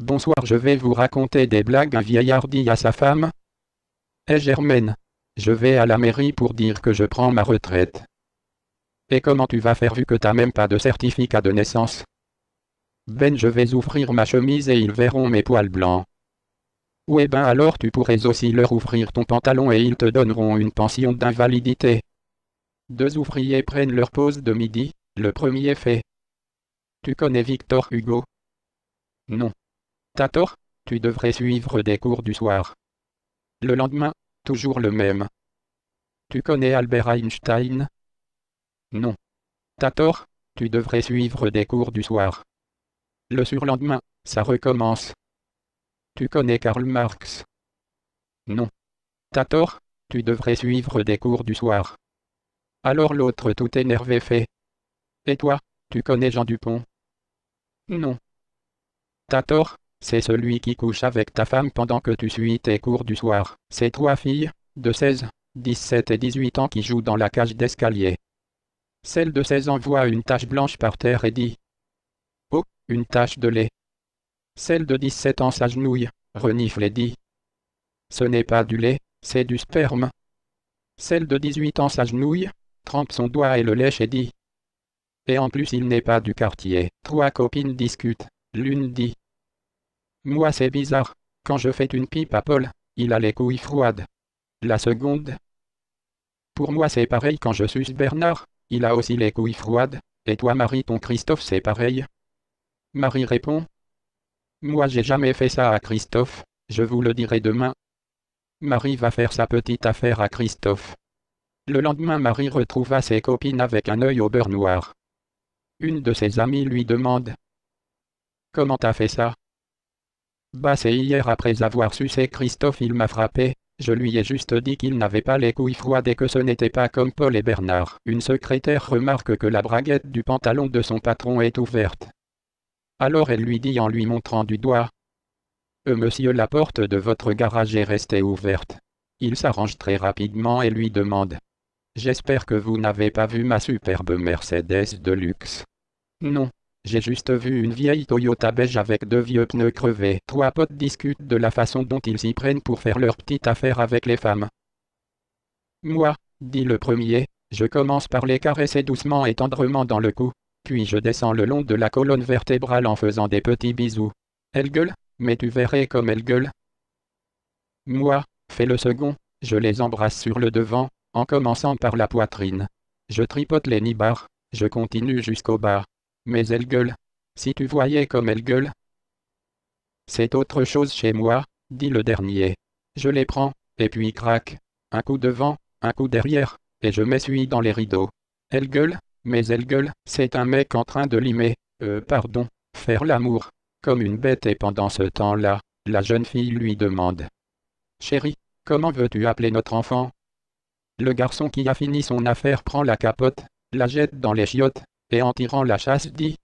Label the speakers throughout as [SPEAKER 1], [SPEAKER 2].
[SPEAKER 1] Bonsoir, je vais vous raconter des blagues. Un vieillard dit à sa femme Hé eh, Germaine, je vais à la mairie pour dire que je prends ma retraite. Et comment tu vas faire vu que t'as même pas de certificat de naissance Ben, je vais ouvrir ma chemise et ils verront mes poils blancs. Ouais eh ben alors tu pourrais aussi leur ouvrir ton pantalon et ils te donneront une pension d'invalidité. Deux ouvriers prennent leur pause de midi, le premier fait. Tu connais Victor Hugo Non. T'as tort, tu devrais suivre des cours du soir. Le lendemain, toujours le même. Tu connais Albert Einstein Non. T'as tort, tu devrais suivre des cours du soir. Le surlendemain, ça recommence. Tu connais Karl Marx Non. T'as tort, tu devrais suivre des cours du soir. Alors l'autre tout énervé fait. Et toi, tu connais Jean Dupont Non. T'as tort, c'est celui qui couche avec ta femme pendant que tu suis tes cours du soir. C'est trois filles, de 16, 17 et 18 ans qui jouent dans la cage d'escalier. Celle de 16 envoie voit une tache blanche par terre et dit Oh, une tache de lait. Celle de 17 ans s'agenouille, renifle et dit Ce n'est pas du lait, c'est du sperme. Celle de 18 ans s'agenouille, trempe son doigt et le lèche et dit Et en plus il n'est pas du quartier. Trois copines discutent. L'une dit moi c'est bizarre. Quand je fais une pipe à Paul, il a les couilles froides. La seconde. Pour moi c'est pareil quand je suce Bernard, il a aussi les couilles froides, et toi Marie ton Christophe c'est pareil. Marie répond. Moi j'ai jamais fait ça à Christophe, je vous le dirai demain. Marie va faire sa petite affaire à Christophe. Le lendemain Marie retrouva ses copines avec un œil au beurre noir. Une de ses amies lui demande. Comment t'as fait ça bah c'est hier après avoir sucé Christophe il m'a frappé, je lui ai juste dit qu'il n'avait pas les couilles froides et que ce n'était pas comme Paul et Bernard. Une secrétaire remarque que la braguette du pantalon de son patron est ouverte. Alors elle lui dit en lui montrant du doigt. Euh, monsieur la porte de votre garage est restée ouverte. Il s'arrange très rapidement et lui demande. J'espère que vous n'avez pas vu ma superbe Mercedes de luxe. Non, j'ai juste vu une vieille Toyota beige avec deux vieux pneus crevés. Trois potes discutent de la façon dont ils s'y prennent pour faire leur petite affaire avec les femmes. Moi, dit le premier, je commence par les caresser doucement et tendrement dans le cou, puis je descends le long de la colonne vertébrale en faisant des petits bisous. Elle gueule, mais tu verrais comme elle gueule. Moi, fait le second, je les embrasse sur le devant, en commençant par la poitrine. Je tripote les nibards, je continue jusqu'au bas. Mais elle gueule. Si tu voyais comme elle gueule. C'est autre chose chez moi, dit le dernier. Je les prends, et puis crac. Un coup devant, un coup derrière, et je m'essuie dans les rideaux. Elle gueule, mais elle gueule, c'est un mec en train de limer, euh, pardon, faire l'amour, comme une bête et pendant ce temps-là, la jeune fille lui demande. Chérie, comment veux-tu appeler notre enfant Le garçon qui a fini son affaire prend la capote, la jette dans les chiottes, et en tirant la chasse dit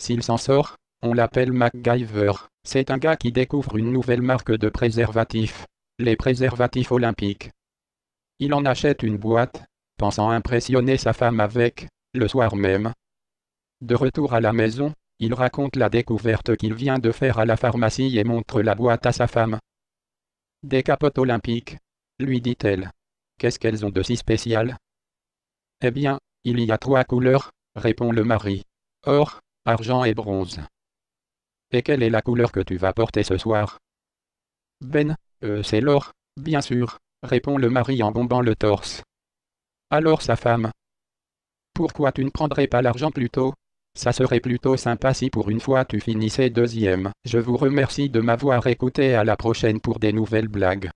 [SPEAKER 1] S'il s'en sort, on l'appelle MacGyver. C'est un gars qui découvre une nouvelle marque de préservatifs. Les préservatifs olympiques. Il en achète une boîte, pensant impressionner sa femme avec, le soir même. De retour à la maison, il raconte la découverte qu'il vient de faire à la pharmacie et montre la boîte à sa femme. Des capotes olympiques, lui dit-elle. Qu'est-ce qu'elles ont de si spécial Eh bien, il y a trois couleurs, répond le mari. Or, argent et bronze. Et quelle est la couleur que tu vas porter ce soir Ben, euh, c'est l'or, bien sûr, répond le mari en bombant le torse. Alors sa femme. Pourquoi tu ne prendrais pas l'argent plus tôt ça serait plutôt sympa si pour une fois tu finissais deuxième. Je vous remercie de m'avoir écouté à la prochaine pour des nouvelles blagues.